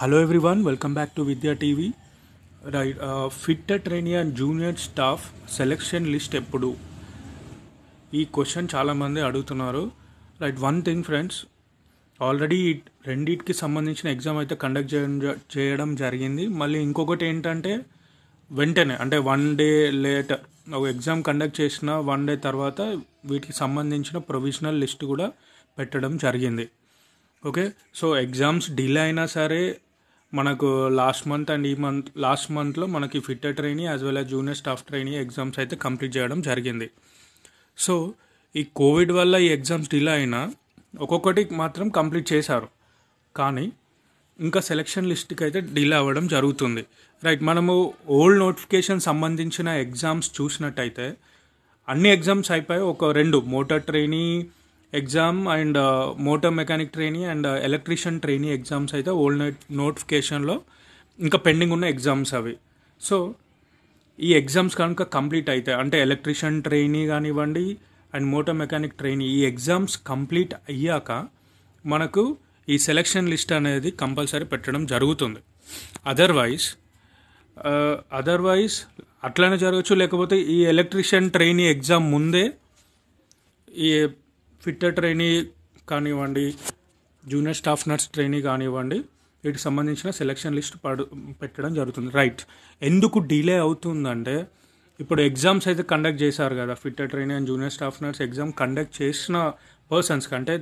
hello everyone welcome back to Vidya TV right fit trainee and junior staff selection list ఎప్పుడు ఈ question చాలామంది అడుగుతున్నారు right one thing friends already రెండింటికి సంబంధించిన exam అయితే కండక్ట్ చేయడం చేయడం జరిగింది మళ్ళీ ఇంకొకటి ఏంటంటే వెంటనే అంటే వన్ డే లేట్ ఒక ఎగ్జామ్ కండక్ట్ చేసిన వన్ డే తర్వాత వీటికి సంబంధించిన ప్రొవిజనల్ లిస్ట్ కూడా పెట్టడం జరిగింది ఓకే సో ఎగ్జామ్స్ డిలే అయినా సరే మనకు లాస్ట్ మంత్ అండ్ ఈ మంత్ లాస్ట్ మంత్లో మనకి fitter trainee as well as junior staff trainee exams అయితే కంప్లీట్ చేయడం జరిగింది సో ఈ కోవిడ్ వల్ల ఈ ఎగ్జామ్స్ డిలే అయినా ఒక్కొక్కటి మాత్రం కంప్లీట్ చేశారు కానీ ఇంకా సెలక్షన్ లిస్ట్కి అయితే డిలే అవ్వడం జరుగుతుంది రైట్ మనము ఓల్డ్ నోటిఫికేషన్ సంబంధించిన ఎగ్జామ్స్ చూసినట్టయితే అన్ని ఎగ్జామ్స్ అయిపోయి ఒక రెండు motor trainee exam and motor mechanic trainee and electrician trainee exams అయితే ఓల్డ్ నైట్ నోటిఫికేషన్లో ఇంకా పెండింగ్ ఉన్న ఎగ్జామ్స్ అవి సో ఈ ఎగ్జామ్స్ కనుక కంప్లీట్ అయితే అంటే ఎలక్ట్రీషియన్ ట్రైనీ కానివ్వండి అండ్ మోటార్ మెకానిక్ ట్రైనీ ఈ ఎగ్జామ్స్ కంప్లీట్ అయ్యాక మనకు ఈ సెలక్షన్ లిస్ట్ అనేది కంపల్సరీ పెట్టడం జరుగుతుంది అదర్వైజ్ అదర్వైజ్ అట్లనే జరగచ్చు లేకపోతే ఈ ఎలక్ట్రీషియన్ ట్రైనీ ఎగ్జామ్ ముందే ఈ ఫిట్టర్ ట్రైనీ కానివ్వండి జూనియర్ స్టాఫ్ నర్స్ ట్రైనీ కానివ్వండి వీటికి సంబంధించిన సెలక్షన్ లిస్ట్ పడు పెట్టడం జరుగుతుంది రైట్ ఎందుకు డిలే అవుతుందంటే ఇప్పుడు ఎగ్జామ్స్ అయితే కండక్ట్ చేశారు కదా fitter trainee and junior staff nurse exam conduct చేసిన పర్సన్స్కి అంటే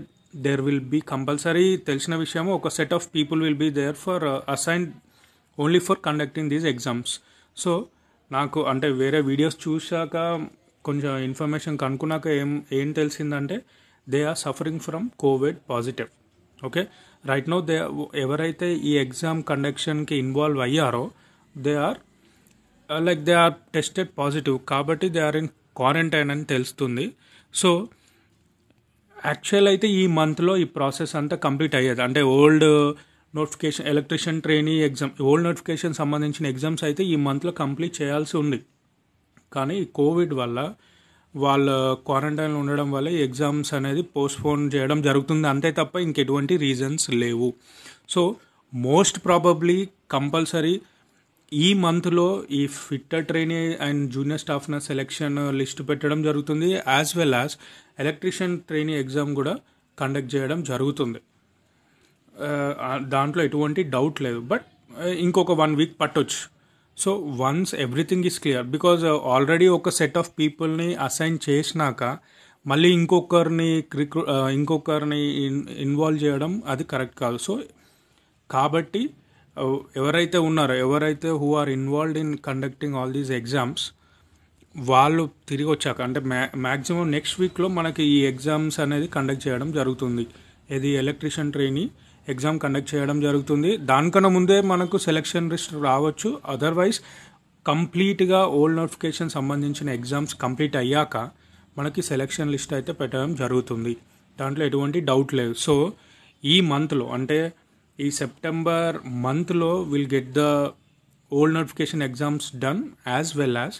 దేర్ విల్ బీ కంపల్సరీ తెలిసిన విషయము ఒక set of people will be there for assign only for conducting these exams so నాకు అంటే వేరే వీడియోస్ చూశాక కొంచెం ఇన్ఫర్మేషన్ కనుక్కున్నాక ఏం ఏం తెలిసిందంటే they are suffering from covid positive okay right no they ఎవరైతే ఈ ఎగ్జామ్ కండక్షన్కి ఇన్వాల్వ్ అయ్యారో they are like they are tested positive కాబట్టి దే ఆర్ ఇన్ క్వారంటైన్ అని తెలుస్తుంది సో యాక్చువల్ అయితే ఈ మంత్లో ఈ ప్రాసెస్ అంతా కంప్లీట్ అయ్యేది అంటే old notification electrician training exam old notification సంబంధించిన ఎగ్జామ్స్ అయితే ఈ మంత్లో కంప్లీట్ చేయాల్సి ఉంది కానీ కోవిడ్ వల్ల వాళ్ళ క్వారంటైన్లో ఉండడం వల్ల ఈ ఎగ్జామ్స్ అనేది పోస్ట్పోన్ చేయడం జరుగుతుంది అంతే తప్ప ఇంకెటువంటి రీజన్స్ లేవు సో మోస్ట్ ప్రాబబ్లీ కంపల్సరీ ఈ మంత్లో ఈ ఫిట్టర్ ట్రైనీ అండ్ జూనియర్ స్టాఫ్న సెలెక్షన్ లిస్ట్ పెట్టడం జరుగుతుంది as well as electrician trainee exam కూడా కండక్ట్ చేయడం జరుగుతుంది దాంట్లో ఎటువంటి డౌట్ లేదు బట్ ఇంకొక వన్ వీక్ పట్టొచ్చు so once everything is clear because already ఒక సెట్ ఆఫ్ పీపుల్ని అసైన్ చేసినాక మళ్ళీ ఇంకొకరిని క్రిక్రూ ఇంకొకరిని ఇన్వాల్వ్ చేయడం అది కరెక్ట్ కాదు సో కాబట్టి ఎవరైతే ఉన్నారో ఎవరైతే who are involved in conducting all these exams వాళ్ళు తిరిగి వచ్చాక అంటే మ్యా మ్యాక్సిమం నెక్స్ట్ వీక్లో మనకి ఈ ఎగ్జామ్స్ అనేది కండక్ట్ చేయడం జరుగుతుంది ఇది ఎలక్ట్రిషియన్ ట్రైనింగ్ ఎగ్జామ్ కండక్ట్ చేయడం జరుగుతుంది దానికన్నా ముందే మనకు సెలక్షన్ లిస్ట్ రావచ్చు అదర్వైజ్ కంప్లీట్గా ఓల్డ్ నోటిఫికేషన్ సంబంధించిన ఎగ్జామ్స్ కంప్లీట్ అయ్యాక మనకి సెలక్షన్ లిస్ట్ అయితే పెట్టడం జరుగుతుంది దాంట్లో ఎటువంటి డౌట్ లేదు సో ఈ మంత్లో అంటే ఈ సెప్టెంబర్ మంత్లో will get the old notification exams done as well as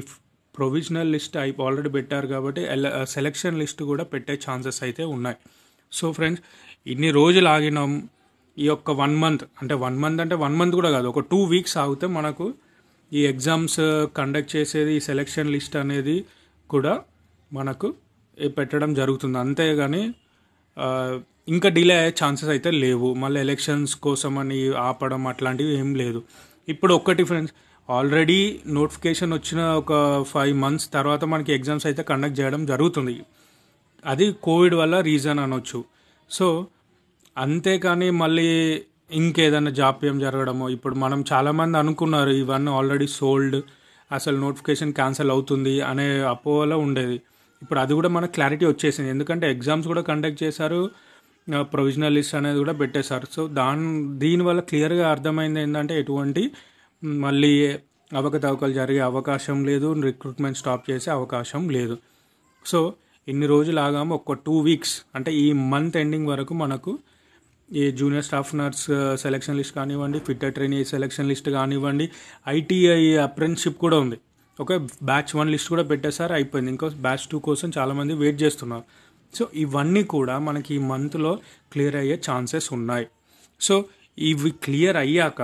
if provisional list already పెట్టారు కాబట్టి సెలక్షన్ లిస్ట్ కూడా పెట్టే ఛాన్సెస్ అయితే ఉన్నాయి సో ఫ్రెండ్స్ ఇన్ని రోజులు ఆగినాం ఈ యొక్క వన్ మంత్ అంటే వన్ మంత్ అంటే వన్ మంత్ కూడా కాదు ఒక టూ వీక్స్ ఆగితే మనకు ఈ ఎగ్జామ్స్ కండక్ట్ uh, చేసేది ఈ సెలెక్షన్ లిస్ట్ అనేది కూడా మనకు పెట్టడం జరుగుతుంది అంతేగాని uh, ఇంకా డిలే అయ్యే ఛాన్సెస్ అయితే లేవు మళ్ళీ ఎలక్షన్స్ కోసం అని ఆపడం అట్లాంటివి ఏం లేదు ఇప్పుడు ఒక్కటి ఫ్రెండ్స్ ఆల్రెడీ నోటిఫికేషన్ వచ్చిన ఒక ఫైవ్ మంత్స్ తర్వాత మనకి ఎగ్జామ్స్ అయితే కండక్ట్ చేయడం జరుగుతుంది అది కోవిడ్ వల్ల రీజన్ అనొచ్చు సో అంతేకాని మళ్ళీ ఇంకేదైనా జాప్యం జరగడమో ఇప్పుడు మనం చాలామంది అనుకున్నారు ఇవన్నీ ఆల్రెడీ సోల్డ్ అసలు నోటిఫికేషన్ క్యాన్సిల్ అవుతుంది అనే అపోవలో ఉండేది ఇప్పుడు అది కూడా మనకు క్లారిటీ వచ్చేసింది ఎందుకంటే ఎగ్జామ్స్ కూడా కండక్ట్ చేశారు ప్రొవిజనల్ లిస్ట్ అనేది కూడా పెట్టేశారు సో దాని దీనివల్ల క్లియర్గా అర్థమైంది ఏంటంటే ఎటువంటి మళ్ళీ అవకతవకలు జరిగే అవకాశం లేదు రిక్రూట్మెంట్ స్టాప్ చేసే అవకాశం లేదు సో ఎన్ని రోజులు ఆగాము ఒక టూ వీక్స్ అంటే ఈ మంత్ ఎండింగ్ వరకు మనకు ఈ junior staff nurse selection list కానివ్వండి ఫిట్టర్ ట్రైనీ సెలక్షన్ లిస్ట్ కానివ్వండి ఐటీఐ అప్రెంట్షిప్ కూడా ఉంది ఓకే బ్యాచ్ వన్ లిస్ట్ కూడా పెట్టేసారు అయిపోయింది ఇంకో బ్యాచ్ టూ కోసం చాలామంది వెయిట్ చేస్తున్నారు సో ఇవన్నీ కూడా మనకి ఈ మంత్లో క్లియర్ అయ్యే ఛాన్సెస్ ఉన్నాయి సో ఇవి క్లియర్ అయ్యాక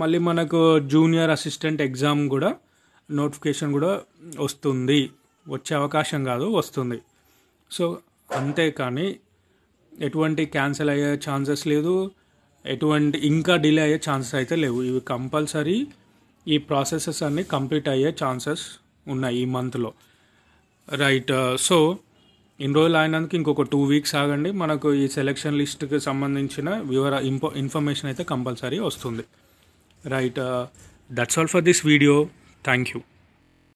మళ్ళీ మనకు జూనియర్ అసిస్టెంట్ ఎగ్జామ్ కూడా నోటిఫికేషన్ కూడా వస్తుంది వచ్చే అవకాశం కాదు వస్తుంది సో కానీ ఎటువంటి క్యాన్సిల్ అయ్యే ఛాన్సెస్ లేదు ఎటువంటి ఇంకా డిలే అయ్యే ఛాన్సెస్ అయితే లేవు ఇవి కంపల్సరీ ఈ ప్రాసెసెస్ అన్నీ కంప్లీట్ అయ్యే ఛాన్సెస్ ఉన్నాయి ఈ మంత్లో రైట్ సో ఇన్ని రోజులు అయినందుకు ఇంకొక టూ వీక్స్ ఆగండి మనకు ఈ సెలెక్షన్ లిస్ట్కి సంబంధించిన వివర ఇంపో ఇన్ఫర్మేషన్ అయితే కంపల్సరీ వస్తుంది right that's all for this video thank you